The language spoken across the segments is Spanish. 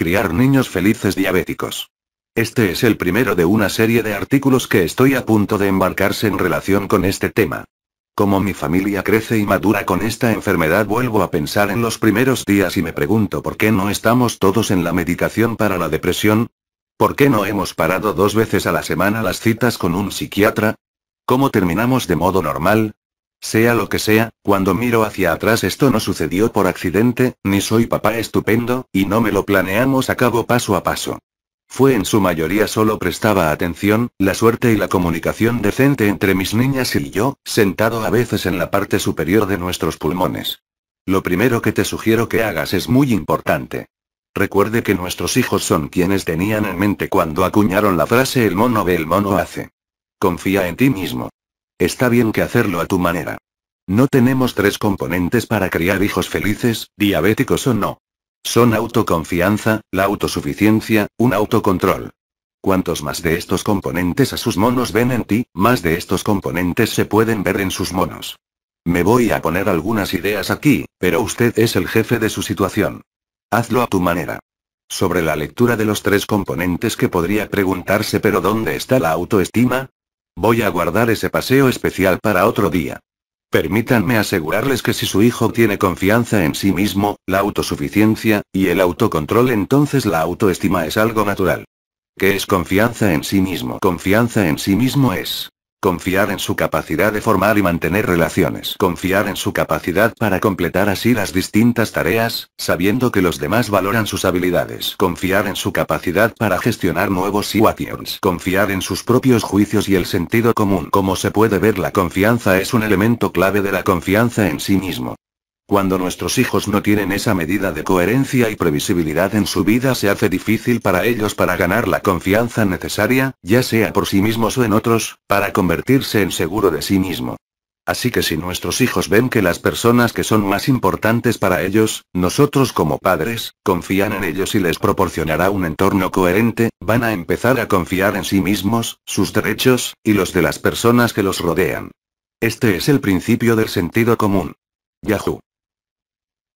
Criar niños felices diabéticos. Este es el primero de una serie de artículos que estoy a punto de embarcarse en relación con este tema. Como mi familia crece y madura con esta enfermedad vuelvo a pensar en los primeros días y me pregunto por qué no estamos todos en la medicación para la depresión. ¿Por qué no hemos parado dos veces a la semana las citas con un psiquiatra? ¿Cómo terminamos de modo normal? Sea lo que sea, cuando miro hacia atrás esto no sucedió por accidente, ni soy papá estupendo, y no me lo planeamos a cabo paso a paso. Fue en su mayoría solo prestaba atención, la suerte y la comunicación decente entre mis niñas y yo, sentado a veces en la parte superior de nuestros pulmones. Lo primero que te sugiero que hagas es muy importante. Recuerde que nuestros hijos son quienes tenían en mente cuando acuñaron la frase el mono ve el mono hace. Confía en ti mismo. Está bien que hacerlo a tu manera. No tenemos tres componentes para criar hijos felices, diabéticos o no. Son autoconfianza, la autosuficiencia, un autocontrol. Cuantos más de estos componentes a sus monos ven en ti, más de estos componentes se pueden ver en sus monos. Me voy a poner algunas ideas aquí, pero usted es el jefe de su situación. Hazlo a tu manera. Sobre la lectura de los tres componentes que podría preguntarse pero ¿dónde está la autoestima? Voy a guardar ese paseo especial para otro día. Permítanme asegurarles que si su hijo tiene confianza en sí mismo, la autosuficiencia, y el autocontrol, entonces la autoestima es algo natural. ¿Qué es confianza en sí mismo? Confianza en sí mismo es Confiar en su capacidad de formar y mantener relaciones. Confiar en su capacidad para completar así las distintas tareas, sabiendo que los demás valoran sus habilidades. Confiar en su capacidad para gestionar nuevos situations. Confiar en sus propios juicios y el sentido común. Como se puede ver, la confianza es un elemento clave de la confianza en sí mismo. Cuando nuestros hijos no tienen esa medida de coherencia y previsibilidad en su vida se hace difícil para ellos para ganar la confianza necesaria, ya sea por sí mismos o en otros, para convertirse en seguro de sí mismo. Así que si nuestros hijos ven que las personas que son más importantes para ellos, nosotros como padres, confían en ellos y les proporcionará un entorno coherente, van a empezar a confiar en sí mismos, sus derechos, y los de las personas que los rodean. Este es el principio del sentido común. Yahoo.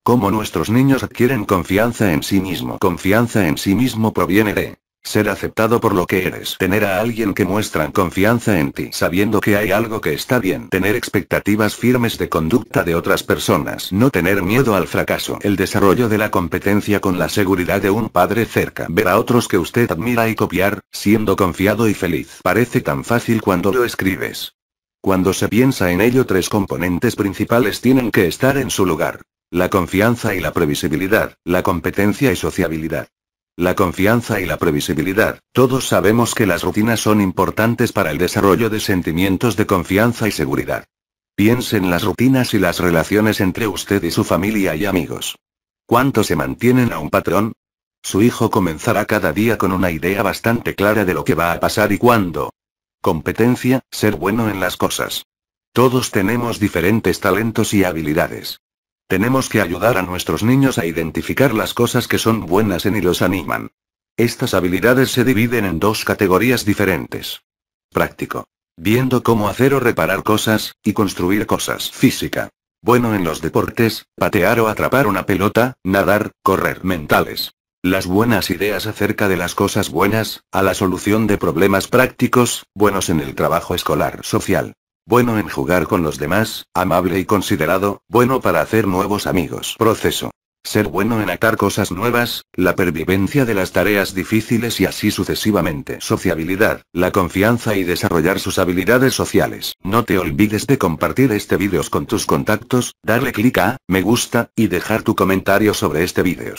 Cómo nuestros niños adquieren confianza en sí mismo. Confianza en sí mismo proviene de ser aceptado por lo que eres. Tener a alguien que muestran confianza en ti sabiendo que hay algo que está bien. Tener expectativas firmes de conducta de otras personas. No tener miedo al fracaso. El desarrollo de la competencia con la seguridad de un padre cerca. Ver a otros que usted admira y copiar, siendo confiado y feliz. Parece tan fácil cuando lo escribes. Cuando se piensa en ello tres componentes principales tienen que estar en su lugar. La confianza y la previsibilidad, la competencia y sociabilidad. La confianza y la previsibilidad. Todos sabemos que las rutinas son importantes para el desarrollo de sentimientos de confianza y seguridad. Piensen en las rutinas y las relaciones entre usted y su familia y amigos. ¿Cuánto se mantienen a un patrón? Su hijo comenzará cada día con una idea bastante clara de lo que va a pasar y cuándo. Competencia, ser bueno en las cosas. Todos tenemos diferentes talentos y habilidades. Tenemos que ayudar a nuestros niños a identificar las cosas que son buenas en y los animan. Estas habilidades se dividen en dos categorías diferentes. Práctico. Viendo cómo hacer o reparar cosas, y construir cosas. Física. Bueno en los deportes, patear o atrapar una pelota, nadar, correr. Mentales. Las buenas ideas acerca de las cosas buenas, a la solución de problemas prácticos, buenos en el trabajo escolar social. Bueno en jugar con los demás, amable y considerado, bueno para hacer nuevos amigos. Proceso. Ser bueno en atar cosas nuevas, la pervivencia de las tareas difíciles y así sucesivamente. Sociabilidad, la confianza y desarrollar sus habilidades sociales. No te olvides de compartir este vídeo con tus contactos, darle clic a me gusta y dejar tu comentario sobre este vídeo.